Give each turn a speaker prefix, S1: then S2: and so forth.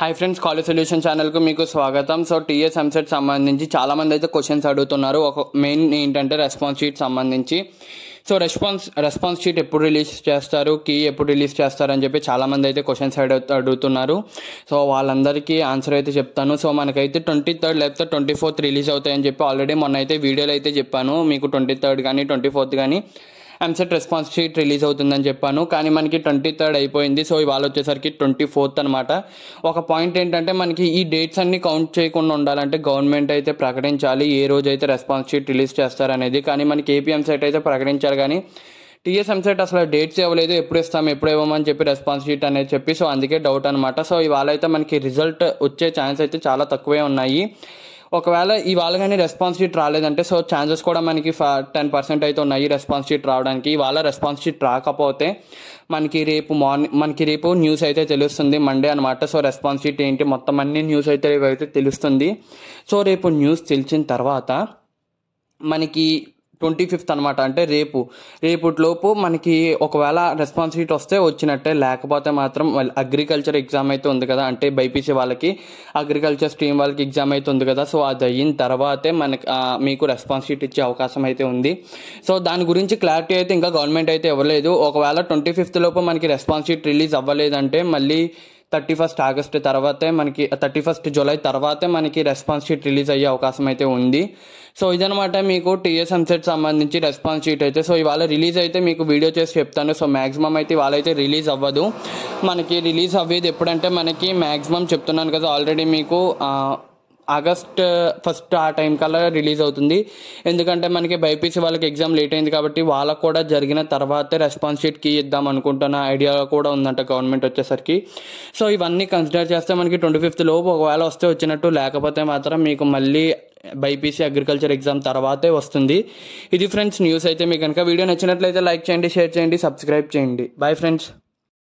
S1: hi friends college solution ఛానల్కు మీకు స్వాగతం సో టీఎస్ ఎంసెట్ సంబంధించి చాలామంది అయితే క్వశ్చన్స్ అడుగుతున్నారు ఒక మెయిన్ ఏంటంటే రెస్పాన్స్ షీట్ సంబంధించి సో రెస్పాన్స్ రెస్పాన్స్ షీట్ ఎప్పుడు రిలీజ్ చేస్తారు కీ ఎప్పుడు రిలీజ్ చేస్తారు అని చెప్పి చాలామంది అయితే క్వశ్చన్స్ అడుగుతున్నారు సో వాళ్ళందరికీ ఆన్సర్ అయితే చెప్తాను సో మనకైతే ట్వంటీ థర్డ్ లేకపోతే ట్వంటీ ఫోర్త్ రిలీజ్ అవుతాయని చెప్పి ఆల్రెడీ మొన్న అయితే వీడియోలో అయితే చెప్పాను మీకు ట్వంటీ థర్డ్ కానీ ట్వంటీ ఫోర్త్ కానీ ఎంసెట్ రెస్పాన్స్ షీట్ రిలీజ్ అవుతుందని చెప్పాను కానీ మనకి ట్వంటీ థర్డ్ అయిపోయింది సో ఇవాళ వచ్చేసరికి ట్వంటీ ఫోర్త్ అనమాట ఒక పాయింట్ ఏంటంటే మనకి ఈ డేట్స్ అన్ని కౌంట్ చేయకుండా ఉండాలంటే గవర్నమెంట్ అయితే ప్రకటించాలి ఏ రోజు అయితే రెస్పాన్స్ షీట్ రిలీజ్ చేస్తారనేది కానీ మనకి ఏపీఎం సెట్ అయితే ప్రకటించారు కానీ టీఎస్ఎం సెట్ అసలు డేట్స్ ఇవ్వలేదు ఎప్పుడు ఇస్తాం ఎప్పుడు ఇవ్వమని చెప్పి రెస్పాన్స్ షీట్ అనేది చెప్పి సో అందుకే డౌట్ అనమాట సో ఇవాళ అయితే మనకి రిజల్ట్ వచ్చే ఛాన్స్ అయితే చాలా తక్కువే ఉన్నాయి ఒకవేళ ఇవాళ కానీ రెస్పాన్స్ షీట్ రాలేదంటే సో ఛాన్సెస్ కూడా మనకి టెన్ పర్సెంట్ అయితే ఉన్నాయి రెస్పాన్స్ షీట్ రావడానికి ఇవాళ రెస్పాన్స్ షీట్ రాకపోతే మనకి రేపు మార్నింగ్ మనకి రేపు న్యూస్ అయితే తెలుస్తుంది మండే అనమాట సో రెస్పాన్స్ షీట్ ఏంటి మొత్తం అన్ని న్యూస్ అయితే రేపు అయితే తెలుస్తుంది సో రేపు న్యూస్ తెలిసిన తర్వాత మనకి ట్వంటీ ఫిఫ్త్ అనమాట అంటే రేపు లోపు మనకి ఒకవేళ రెస్పాన్స్ షీట్ వస్తే వచ్చినట్టే లేకపోతే మాత్రం అగ్రికల్చర్ ఎగ్జామ్ అయితే ఉంది కదా అంటే బైపీసీ వాళ్ళకి అగ్రికల్చర్ స్ట్రీమ్ వాళ్ళకి ఎగ్జామ్ అయితే ఉంది కదా సో అది అయిన తర్వాతే మనకి మీకు రెస్పాన్స్ షీట్ ఇచ్చే అవకాశం అయితే ఉంది సో దాని గురించి క్లారిటీ అయితే ఇంకా గవర్నమెంట్ అయితే ఇవ్వలేదు ఒకవేళ ట్వంటీ ఫిఫ్త్ లోపు మనకి రెస్పాన్స్ షీట్ రిలీజ్ అవ్వలేదంటే మళ్ళీ థర్టీ ఫస్ట్ ఆగస్ట్ తర్వాతే మనకి థర్టీ ఫస్ట్ జూలై తర్వాతే మనకి రెస్పాన్స్ షీట్ రిలీజ్ అయ్యే అవకాశం అయితే ఉంది సో ఇదనమాట మీకు సన్సెట్ సంబంధించి రెస్పాన్స్ షీట్ అయితే సో ఇవాళ రిలీజ్ అయితే మీకు వీడియో చేసి చెప్తాను సో మ్యాక్సిమం అయితే ఇవాళ అయితే రిలీజ్ అవ్వదు మనకి రిలీజ్ అవ్వేది ఎప్పుడంటే మనకి మ్యాక్సిమం చెప్తున్నాను కదా ఆల్రెడీ మీకు ఆగస్ట్ ఫస్ట్ uh, ఆ టైం కల్లా రిలీజ్ అవుతుంది ఎందుకంటే మనకి బైపీసీ వాళ్ళకి ఎగ్జామ్ లేట్ అయింది కాబట్టి వాళ్ళకు కూడా జరిగిన తర్వాతే రెస్పాన్స్ కీ ఇద్దాం అనుకుంటున్న ఐడియా కూడా ఉందంట గవర్నమెంట్ వచ్చేసరికి సో ఇవన్నీ కన్సిడర్ చేస్తే మనకి ట్వంటీ ఫిఫ్త్ లోపు ఒకవేళ వస్తే వచ్చినట్టు లేకపోతే మాత్రం మీకు మళ్ళీ బైపీసీ అగ్రికల్చర్ ఎగ్జామ్ తర్వాతే వస్తుంది ఇది ఫ్రెండ్స్ న్యూస్ అయితే మీకు కనుక వీడియో నచ్చినట్లయితే లైక్ చేయండి షేర్ చేయండి సబ్స్క్రైబ్ చేయండి బాయ్ ఫ్రెండ్స్